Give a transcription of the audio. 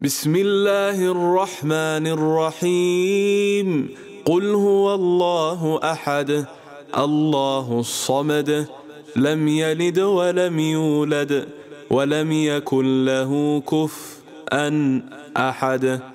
بسم الله الرحمن الرحيم قل هو الله أحد الله الصمد لم يلد ولم يولد ولم يكن له كفءا أحد